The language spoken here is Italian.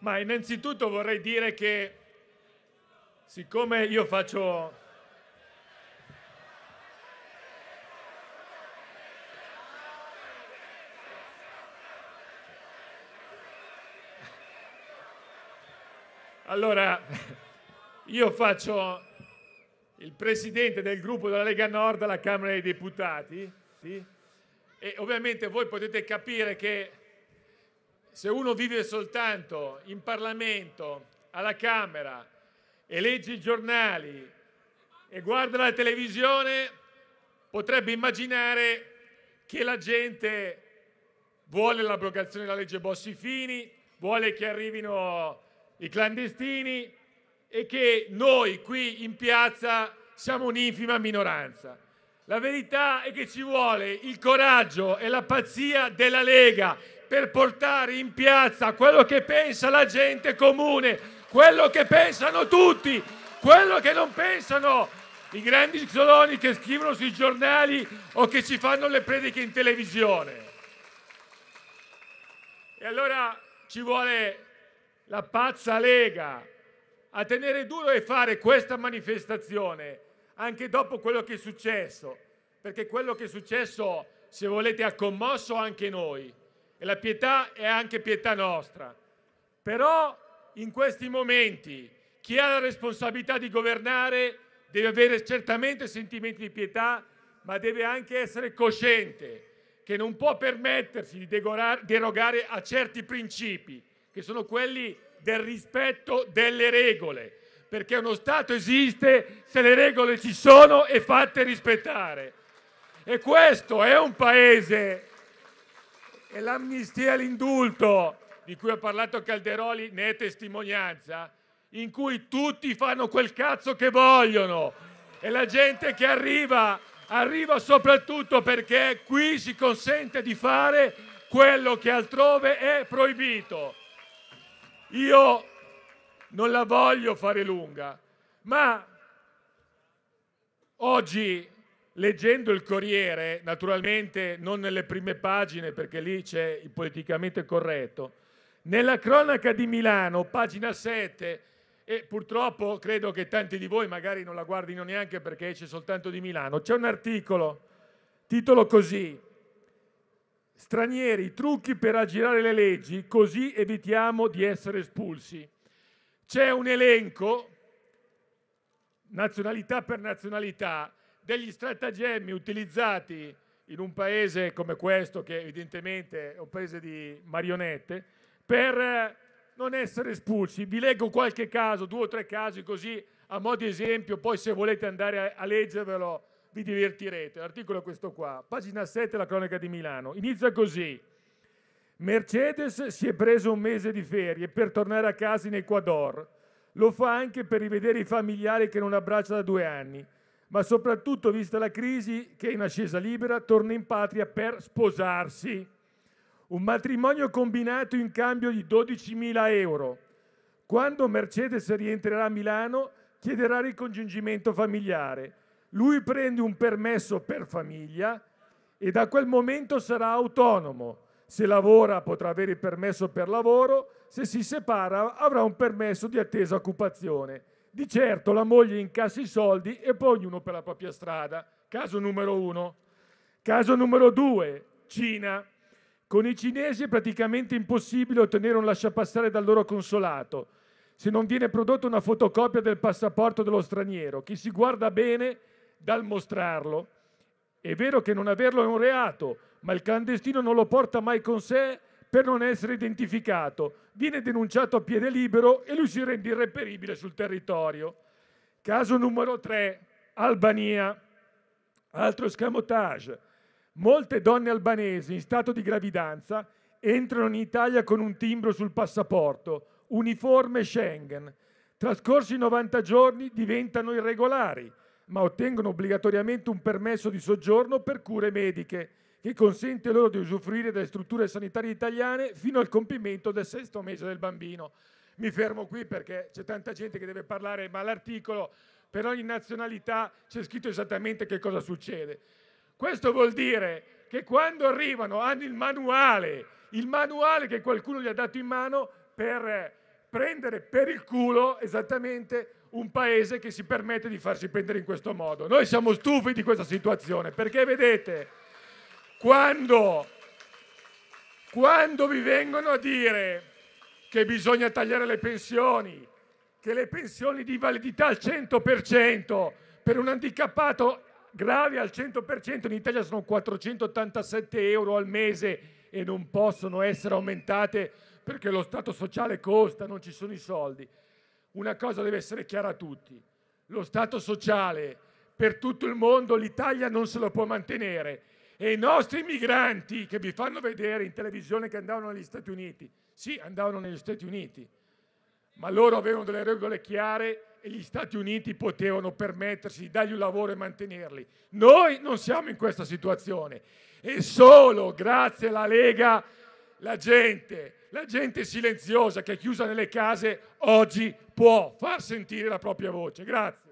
Ma innanzitutto vorrei dire che siccome io faccio... Allora, io faccio il presidente del gruppo della Lega Nord alla Camera dei Deputati sì? e ovviamente voi potete capire che se uno vive soltanto in Parlamento, alla Camera, e legge i giornali e guarda la televisione, potrebbe immaginare che la gente vuole l'abrogazione della legge Bossi-Fini, vuole che arrivino i clandestini e che noi qui in piazza siamo un'infima minoranza. La verità è che ci vuole il coraggio e la pazzia della Lega per portare in piazza quello che pensa la gente comune, quello che pensano tutti, quello che non pensano i grandi zoloni che scrivono sui giornali o che ci fanno le prediche in televisione. E allora ci vuole la pazza Lega a tenere duro e fare questa manifestazione anche dopo quello che è successo, perché quello che è successo, se volete, ha commosso anche noi e la pietà è anche pietà nostra. Però in questi momenti chi ha la responsabilità di governare deve avere certamente sentimenti di pietà, ma deve anche essere cosciente che non può permettersi di derogare a certi principi, che sono quelli del rispetto delle regole, perché uno Stato esiste se le regole ci sono e fatte rispettare. E questo è un paese e l'amnistia e l'indulto di cui ha parlato Calderoli ne è testimonianza, in cui tutti fanno quel cazzo che vogliono e la gente che arriva arriva soprattutto perché qui si consente di fare quello che altrove è proibito. Io non la voglio fare lunga, ma oggi leggendo il Corriere, naturalmente non nelle prime pagine perché lì c'è il politicamente corretto, nella cronaca di Milano, pagina 7, e purtroppo credo che tanti di voi magari non la guardino neanche perché c'è soltanto di Milano, c'è un articolo, titolo così, Stranieri, trucchi per aggirare le leggi, così evitiamo di essere espulsi. C'è un elenco, nazionalità per nazionalità, degli stratagemmi utilizzati in un paese come questo, che evidentemente è un paese di marionette, per eh, non essere espulsi. Vi leggo qualche caso, due o tre casi così a modo di esempio, poi se volete andare a, a leggervelo vi divertirete. L'articolo è questo qua, pagina 7 della cronaca di Milano. Inizia così. Mercedes si è preso un mese di ferie per tornare a casa in Ecuador. Lo fa anche per rivedere i familiari che non abbraccia da due anni ma soprattutto, vista la crisi, che è in ascesa libera, torna in patria per sposarsi. Un matrimonio combinato in cambio di 12.000 euro. Quando Mercedes rientrerà a Milano, chiederà ricongiungimento familiare. Lui prende un permesso per famiglia e da quel momento sarà autonomo. Se lavora potrà avere il permesso per lavoro, se si separa avrà un permesso di attesa occupazione. Di certo la moglie incassa i soldi e poi ognuno per la propria strada. Caso numero uno. Caso numero due, Cina. Con i cinesi è praticamente impossibile ottenere un lasciapassare dal loro consolato se non viene prodotta una fotocopia del passaporto dello straniero. Chi si guarda bene dal mostrarlo. È vero che non averlo è un reato, ma il clandestino non lo porta mai con sé per non essere identificato, viene denunciato a piede libero e lui si rende irreperibile sul territorio. Caso numero 3, Albania. Altro escamotage. Molte donne albanesi in stato di gravidanza entrano in Italia con un timbro sul passaporto, uniforme Schengen. Trascorsi 90 giorni diventano irregolari, ma ottengono obbligatoriamente un permesso di soggiorno per cure mediche che consente loro di usufruire delle strutture sanitarie italiane fino al compimento del sesto mese del bambino. Mi fermo qui perché c'è tanta gente che deve parlare, ma l'articolo per ogni nazionalità c'è scritto esattamente che cosa succede. Questo vuol dire che quando arrivano hanno il manuale, il manuale che qualcuno gli ha dato in mano per prendere per il culo esattamente un paese che si permette di farsi prendere in questo modo. Noi siamo stufi di questa situazione perché vedete quando vi vengono a dire che bisogna tagliare le pensioni, che le pensioni di validità al 100% per un handicappato grave al 100% in Italia sono 487 euro al mese e non possono essere aumentate perché lo Stato sociale costa, non ci sono i soldi. Una cosa deve essere chiara a tutti, lo Stato sociale per tutto il mondo l'Italia non se lo può mantenere e i nostri migranti che vi fanno vedere in televisione che andavano negli Stati Uniti, sì, andavano negli Stati Uniti, ma loro avevano delle regole chiare e gli Stati Uniti potevano permettersi di dargli un lavoro e mantenerli. Noi non siamo in questa situazione e solo grazie alla Lega la gente, la gente silenziosa che è chiusa nelle case oggi può far sentire la propria voce. Grazie.